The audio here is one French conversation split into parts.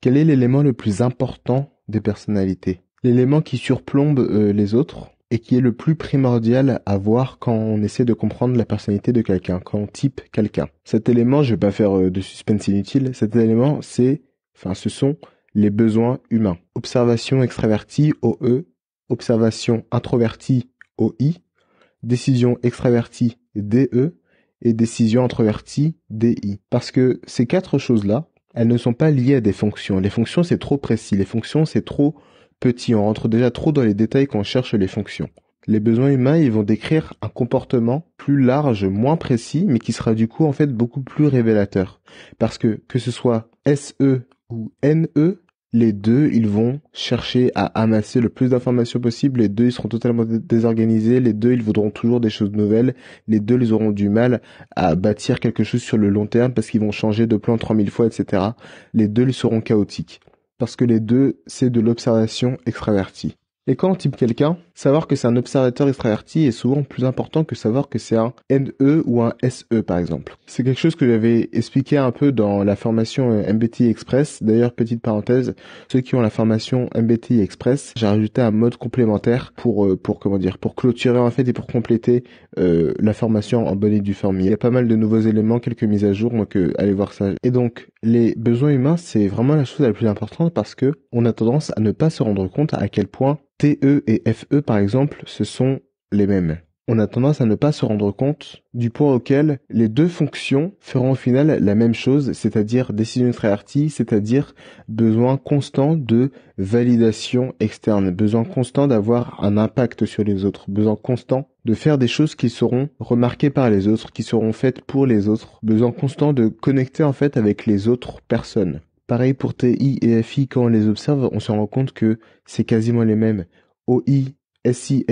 Quel est l'élément le plus important des personnalités L'élément qui surplombe euh, les autres et qui est le plus primordial à voir quand on essaie de comprendre la personnalité de quelqu'un, quand on type quelqu'un. Cet élément, je vais pas faire euh, de suspense inutile, cet élément c'est, enfin ce sont les besoins humains. Observation extravertie, OE, observation introvertie, OI, décision extravertie, DE, et décision introvertie, DI. Parce que ces quatre choses-là, elles ne sont pas liées à des fonctions. Les fonctions, c'est trop précis. Les fonctions, c'est trop petit. On rentre déjà trop dans les détails quand on cherche les fonctions. Les besoins humains, ils vont décrire un comportement plus large, moins précis, mais qui sera du coup en fait beaucoup plus révélateur. Parce que que ce soit SE ou NE, les deux, ils vont chercher à amasser le plus d'informations possible. Les deux, ils seront totalement désorganisés. Les deux, ils voudront toujours des choses nouvelles. Les deux, ils auront du mal à bâtir quelque chose sur le long terme parce qu'ils vont changer de plan trois mille fois, etc. Les deux, ils seront chaotiques. Parce que les deux, c'est de l'observation extravertie. Et quand on type quelqu'un, savoir que c'est un observateur extraverti est souvent plus important que savoir que c'est un NE ou un SE par exemple. C'est quelque chose que j'avais expliqué un peu dans la formation euh, MBTI Express. D'ailleurs, petite parenthèse, ceux qui ont la formation MBTI Express, j'ai rajouté un mode complémentaire pour euh, pour comment dire, pour clôturer en fait et pour compléter euh, la formation en bonne et due forme. Il y a pas mal de nouveaux éléments, quelques mises à jour, donc allez voir ça. Et donc les besoins humains, c'est vraiment la chose la plus importante parce que on a tendance à ne pas se rendre compte à quel point TE et FE, par exemple, ce sont les mêmes on a tendance à ne pas se rendre compte du point auquel les deux fonctions feront au final la même chose, c'est-à-dire décision arty, c'est-à-dire besoin constant de validation externe, besoin constant d'avoir un impact sur les autres, besoin constant de faire des choses qui seront remarquées par les autres, qui seront faites pour les autres, besoin constant de connecter en fait avec les autres personnes. Pareil pour TI et FI, quand on les observe, on se rend compte que c'est quasiment les mêmes. OI SI,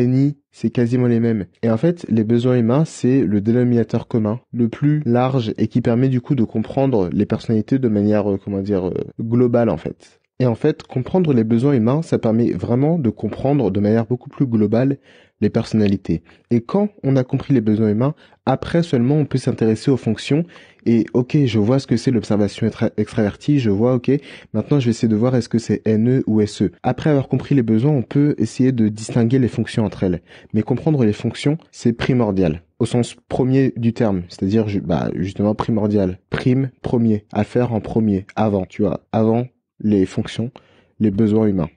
c'est quasiment les mêmes. Et en fait, les besoins humains, c'est le dénominateur commun, le plus large et qui permet du coup de comprendre les personnalités de manière, euh, comment dire, euh, globale en fait. Et en fait, comprendre les besoins humains, ça permet vraiment de comprendre de manière beaucoup plus globale les personnalités. Et quand on a compris les besoins humains, après seulement on peut s'intéresser aux fonctions et ok, je vois ce que c'est l'observation extravertie, je vois, ok, maintenant je vais essayer de voir est-ce que c'est NE ou SE. Après avoir compris les besoins, on peut essayer de distinguer les fonctions entre elles. Mais comprendre les fonctions, c'est primordial au sens premier du terme, c'est-à-dire bah, justement primordial, prime, premier, à faire en premier, avant, tu vois, avant les fonctions, les besoins humains.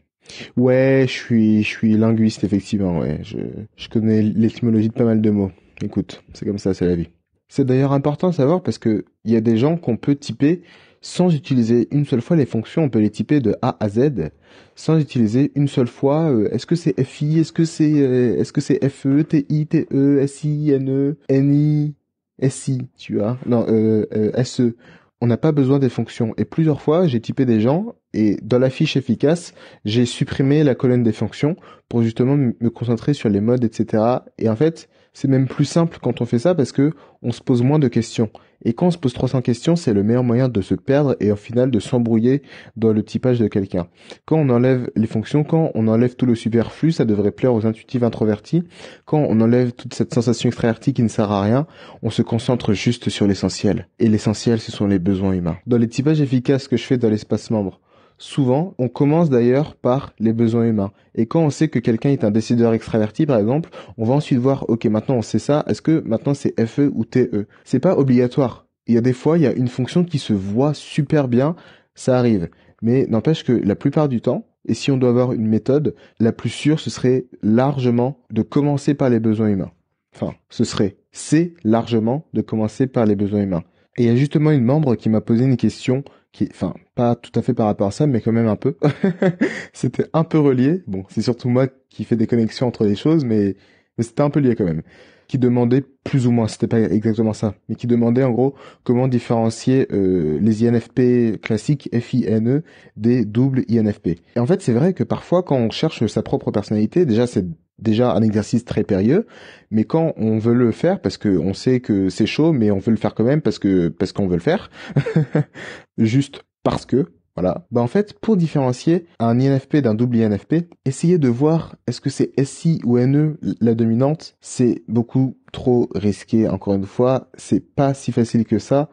Ouais, je suis, je suis linguiste, effectivement, ouais. Je, je connais l'étymologie de pas mal de mots. Écoute, c'est comme ça, c'est la vie. C'est d'ailleurs important à savoir parce que il y a des gens qu'on peut typer sans utiliser une seule fois les fonctions. On peut les typer de A à Z sans utiliser une seule fois. Euh, est-ce que c'est FI Est-ce que c'est euh, est-ce que c'est FE TI TE SI i e, NI e, SI Tu vois Non, euh, euh SE. On n'a pas besoin des fonctions. Et plusieurs fois, j'ai typé des gens et dans la fiche efficace, j'ai supprimé la colonne des fonctions pour justement me concentrer sur les modes, etc. Et en fait, c'est même plus simple quand on fait ça parce que on se pose moins de questions. Et quand on se pose 300 questions, c'est le meilleur moyen de se perdre et au final de s'embrouiller dans le typage de quelqu'un. Quand on enlève les fonctions, quand on enlève tout le superflu, ça devrait plaire aux intuitifs introvertis. Quand on enlève toute cette sensation extravertie qui ne sert à rien, on se concentre juste sur l'essentiel. Et l'essentiel, ce sont les besoins humains. Dans les typages efficaces que je fais dans l'espace membre, Souvent, on commence d'ailleurs par les besoins humains. Et quand on sait que quelqu'un est un décideur extraverti, par exemple, on va ensuite voir, ok, maintenant on sait ça, est-ce que maintenant c'est FE ou TE C'est pas obligatoire. Il y a des fois, il y a une fonction qui se voit super bien, ça arrive. Mais n'empêche que la plupart du temps, et si on doit avoir une méthode, la plus sûre, ce serait largement de commencer par les besoins humains. Enfin, ce serait, c'est largement de commencer par les besoins humains. Et il y a justement une membre qui m'a posé une question qui, enfin, pas tout à fait par rapport à ça, mais quand même un peu. c'était un peu relié. Bon, c'est surtout moi qui fais des connexions entre les choses, mais, mais c'était un peu lié quand même. Qui demandait plus ou moins, c'était pas exactement ça, mais qui demandait en gros comment différencier euh, les INFP classiques F-I-N-E, des doubles INFP. Et en fait, c'est vrai que parfois, quand on cherche sa propre personnalité, déjà c'est déjà un exercice très périlleux, mais quand on veut le faire parce qu'on sait que c'est chaud, mais on veut le faire quand même parce que parce qu'on veut le faire, juste parce que voilà. ben en fait, pour différencier un INFP d'un double INFP, essayez de voir est-ce que c'est SI ou NE la dominante. C'est beaucoup trop risqué. Encore une fois, c'est pas si facile que ça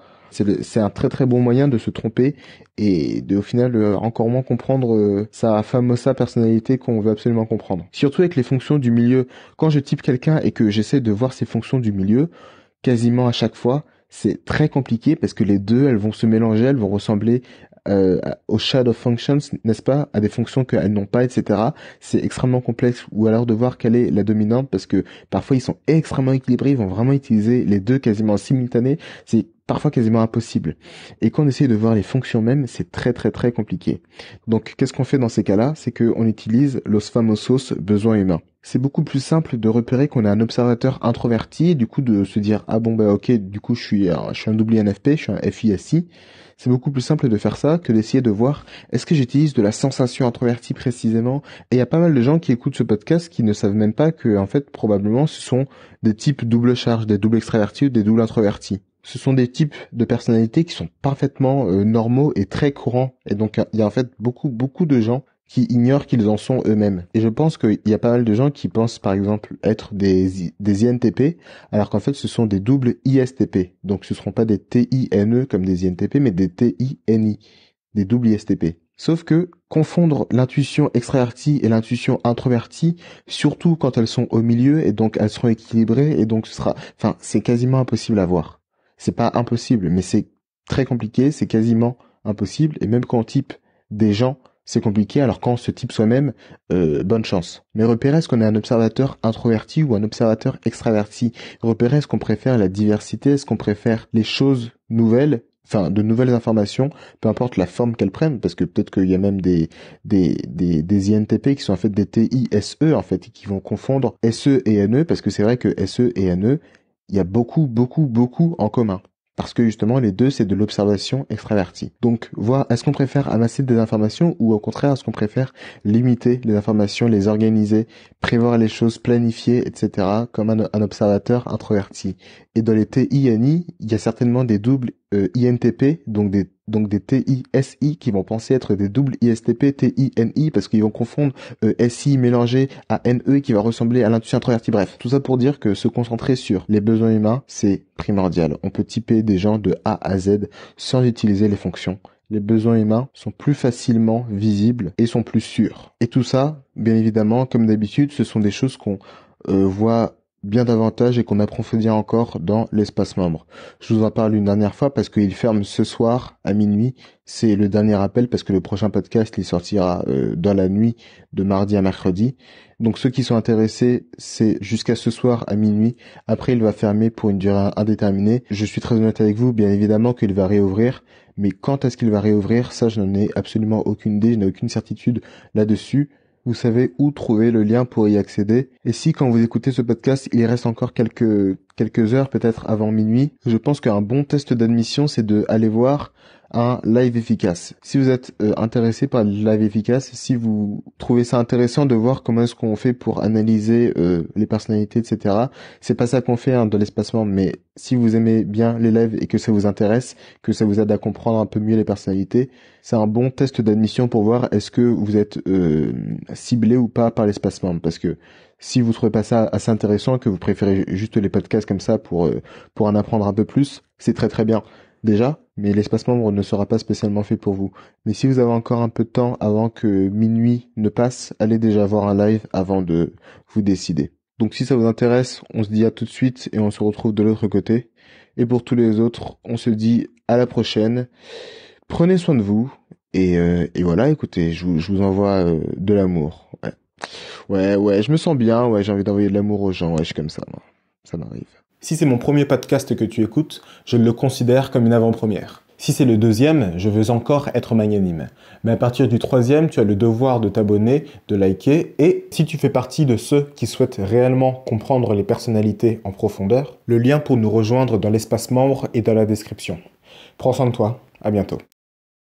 c'est un très très bon moyen de se tromper et de au final euh, encore moins comprendre euh, sa famosa personnalité qu'on veut absolument comprendre. Surtout avec les fonctions du milieu. Quand je type quelqu'un et que j'essaie de voir ses fonctions du milieu, quasiment à chaque fois, c'est très compliqué parce que les deux, elles vont se mélanger, elles vont ressembler euh, aux shadow functions, n'est-ce pas, à des fonctions qu'elles n'ont pas, etc. C'est extrêmement complexe. Ou alors de voir quelle est la dominante, parce que parfois ils sont extrêmement équilibrés, ils vont vraiment utiliser les deux quasiment simultanés. C'est parfois quasiment impossible. Et quand on essaye de voir les fonctions même, c'est très très très compliqué. Donc qu'est-ce qu'on fait dans ces cas-là C'est qu'on utilise los famosos besoins humains. C'est beaucoup plus simple de repérer qu'on a un observateur introverti, du coup de se dire ah bon bah ok du coup je suis je suis un WNFP, je suis un FISI. C'est beaucoup plus simple de faire ça que d'essayer de voir est-ce que j'utilise de la sensation introvertie précisément. Et il y a pas mal de gens qui écoutent ce podcast qui ne savent même pas que en fait probablement ce sont des types double charge, des doubles extravertis ou des doubles introvertis ce sont des types de personnalités qui sont parfaitement euh, normaux et très courants. Et donc il y a en fait beaucoup beaucoup de gens qui ignorent qu'ils en sont eux-mêmes. Et je pense qu'il y a pas mal de gens qui pensent par exemple être des, INTP, alors qu'en fait ce sont des doubles ISTP. Donc ce ne seront pas des TINE comme des INTP, mais des TINI, des doubles ISTP. Sauf que confondre l'intuition extravertie et l'intuition introvertie, surtout quand elles sont au milieu et donc elles seront équilibrées et donc ce sera, enfin, c'est quasiment impossible à voir c'est pas impossible, mais c'est très compliqué, c'est quasiment impossible. Et même quand on type des gens, c'est compliqué. Alors quand on se type soi-même, euh, bonne chance. Mais repérer est-ce qu'on est un observateur introverti ou un observateur extraverti Repérer est-ce qu'on préfère la diversité Est-ce qu'on préfère les choses nouvelles Enfin, de nouvelles informations, peu importe la forme qu'elles prennent, parce que peut-être qu'il y a même des, des, des, des, INTP qui sont en fait des TISE, en fait, et qui vont confondre SE et NE, parce que c'est vrai que SE et NE, il y a beaucoup, beaucoup, beaucoup en commun. Parce que justement, les deux, c'est de l'observation extravertie. Donc, voir est-ce qu'on préfère amasser des informations ou au contraire, est-ce qu'on préfère limiter les informations, les organiser, prévoir les choses, planifier, etc., comme un, observateur introverti. Et dans les TINI, il y a certainement des doubles euh, INTP, donc des donc des TISI qui vont penser être des doubles ISTP, TINI, parce qu'ils vont confondre euh, SI mélangé à NE qui va ressembler à l'intuition introvertie. Bref, tout ça pour dire que se concentrer sur les besoins humains, c'est primordial. On peut typer des gens de A à Z sans utiliser les fonctions. Les besoins humains sont plus facilement visibles et sont plus sûrs. Et tout ça, bien évidemment, comme d'habitude, ce sont des choses qu'on euh, voit bien davantage et qu'on approfondit encore dans l'espace membre. Je vous en parle une dernière fois parce qu'il ferme ce soir à minuit. C'est le dernier appel parce que le prochain podcast il sortira euh, dans la nuit de mardi à mercredi. Donc ceux qui sont intéressés, c'est jusqu'à ce soir à minuit. Après, il va fermer pour une durée indéterminée. Je suis très honnête avec vous, bien évidemment qu'il va réouvrir. Mais quand est-ce qu'il va réouvrir Ça, je n'en ai absolument aucune idée, je n'ai aucune certitude là-dessus vous savez où trouver le lien pour y accéder. Et si quand vous écoutez ce podcast, il reste encore quelques quelques heures peut-être avant minuit, je pense qu'un bon test d'admission, c'est de aller voir un live efficace. Si vous êtes euh, intéressé par le live efficace, si vous trouvez ça intéressant de voir comment est-ce qu'on fait pour analyser euh, les personnalités, etc. C'est pas ça qu'on fait hein, de l'espacement, mais si vous aimez bien l'élève et que ça vous intéresse, que ça vous aide à comprendre un peu mieux les personnalités, c'est un bon test d'admission pour voir est-ce que vous êtes euh, ciblé ou pas par l'espacement, parce que si vous trouvez pas ça assez intéressant, que vous préférez juste les podcasts comme ça pour pour en apprendre un peu plus, c'est très très bien déjà mais l'espace membre ne sera pas spécialement fait pour vous. Mais si vous avez encore un peu de temps avant que minuit ne passe, allez déjà voir un live avant de vous décider. Donc si ça vous intéresse, on se dit à tout de suite et on se retrouve de l'autre côté. Et pour tous les autres, on se dit à la prochaine. Prenez soin de vous. Et, euh, voilà, écoutez, je vous, envoie euh, de l'amour. Ouais. ouais, ouais, je me sens bien, ouais, j'ai envie d'envoyer de l'amour aux gens, ouais, je suis comme ça, moi. Ça m'arrive. Si c'est mon premier podcast que tu écoutes, je le considère comme une avant-première. Si c'est le deuxième, je veux encore être magnanime. Mais à partir du troisième, tu as le devoir de t'abonner, de liker, et si tu fais partie de ceux qui souhaitent réellement comprendre les personnalités en profondeur, le lien pour nous rejoindre dans l'espace membre est dans la description. Prends soin de toi, à bientôt.